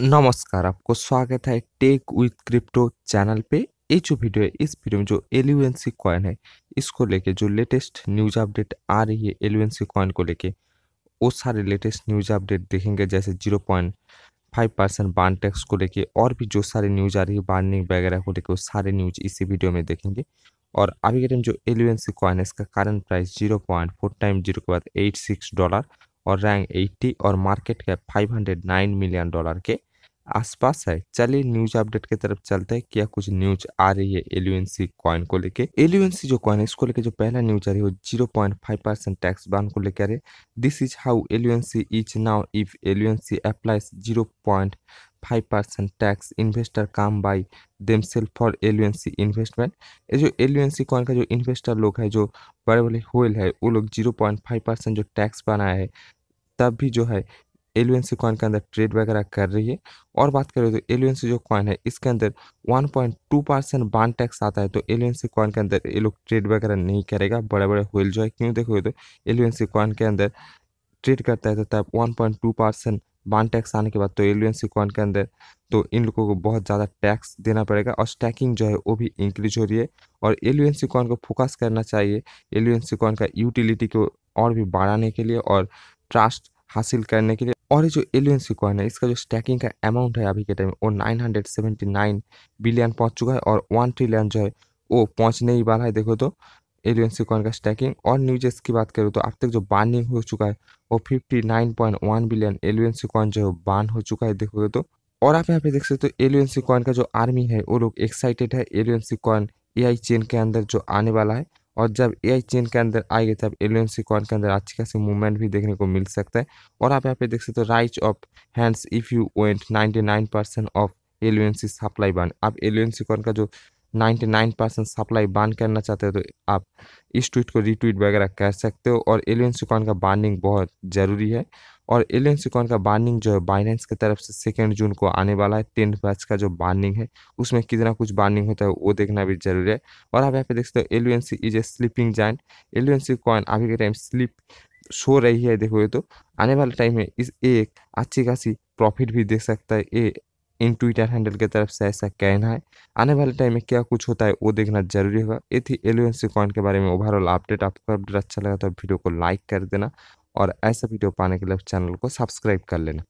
नमस्कार आपको स्वागत है टेक विथ क्रिप्टो चैनल पे ये जो वीडियो है इस वीडियो में जो एलिवेंसी कॉइन है इसको लेके जो लेटेस्ट न्यूज अपडेट आ रही है एलिवेंसी कॉइन को लेके वो सारे लेटेस्ट न्यूज अपडेट देखेंगे जैसे zero point five percent ban tax को लेके और भी जो सारे न्यूज आ रही है बार्निंग वगैरह को लेकर वो सारे न्यूज इसी वीडियो में देखेंगे और अभी के टाइम जो एलिवेंसी कॉइन है इसका current price zero point four time zero के बाद एट सिक्स डॉलर और रैंक 80 और मार्केट कैप 509 मिलियन डॉलर के आसपास है चलिए न्यूज अपडेट की तरफ चलते हैं क्या कुछ न्यूज आ रही है एलुएनसी कॉइन को लेके एलुएनसी जो कॉइन है इसको लेके जो पहला न्यूज आ रही है zero point five percent tax ban को लेकर दिस इज हाउ एलुएनसी इज नाउ इफ एलुएनसी applies zero point five percent tax investor come buy them sell for एलुएनसी इन्वेस्टमेंट ये जो एलुएनसी कॉइन का जो इन्वेस्टर लोग है जो बड़े बड़े होल है वो लोग जीरो पॉइंट फाइव परसेंट जो टैक्स बनाया है तब भी जो है एलुएनसी कॉइन के अंदर ट्रेड वगैरह कर रही है और बात करें तो एलुएनसी जो कॉइन है इसके अंदर 1.2 परसेंट बान टैक्स आता है तो एलुएनसी कॉइन के अंदर ये लोग ट्रेड वगैरह नहीं करेगा बड़े बड़े होल जो है क्यों देखोगे तो एलुएनसी कॉइन के अंदर ट्रेड करता है तो तब one point two percent ban tax आने के बाद तो एलुएनसी कॉइन के अंदर तो इन लोगों को बहुत ज़्यादा टैक्स देना पड़ेगा और स्टैकिंग जो है वो भी इंक्रीज हो रही है और एलुएनसी कॉइन को फोकस करना चाहिए एलुएनसी कॉइन का यूटिलिटी को और भी बढ़ाने के लिए और ट्रस्ट हासिल करने के लिए और ये जो एलियंस की कॉइन है इसका जो स्टैकिंग का अमाउंट है अभी के टाइम वो 979 बिलियन पहुंच चुका है और वन ट्रिलियन जो है वो पहुंचने ही वाला है देखो तो एलियन सिकॉन का स्टैकिंग और न्यूजेस की बात करूँ तो अब तक जो बार्निंग हो चुका है वो 59.1 बिलियन एलियन सिकॉन जो है बान हो चुका है देखोगे तो और आप यहाँ पे देख सकते हो तो एलियन सिकॉन का जो आर्मी है वो लोग एक्साइटेड है एलियन सिकॉन ए आई चेन के अंदर जो आने वाला है और जब ए चेन के अंदर आएंगे तब सी सिक्वान के अंदर अच्छी खासी मूवमेंट भी देखने को मिल सकता है और आप यहाँ पे देख सकते हो right off hands if you went nine percent of एलियंसी सप्लाई बन आप एलियंसी कॉन का जो 99 परसेंट सप्लाई बान करना चाहते हो तो आप इस ट्वीट को रीट्वीट वगैरह कर सकते हो और एलियंसी कॉन का बानिंग बहुत ज़रूरी है और एलियन सिकॉन का बार्निंग जो है बाइनेंस की तरफ से सेकेंड जून को आने वाला है टेंथ बैच का जो बार्निंग है उसमें कितना कुछ बार्निंग होता है वो देखना भी जरूरी है और आप यहाँ पे देख सकते हो alien sea is a sleeping joint alien sea coin अभी के टाइम स्लीप सो रही है देखोगे तो आने वाले टाइम में इस एक अच्छी खासी प्रॉफिट भी देख सकता है ए इन ट्विटर हैंडल की तरफ से ऐसा कहना है आने वाले टाइम में क्या कुछ होता है वो देखना जरूरी होगा ये थी सी कॉइन के बारे में ओवरऑल अपडेट आपको अपडेट अच्छा लगा तो वीडियो को लाइक कर देना और ऐसे वीडियो पाने के लिए चैनल को सब्सक्राइब कर लेना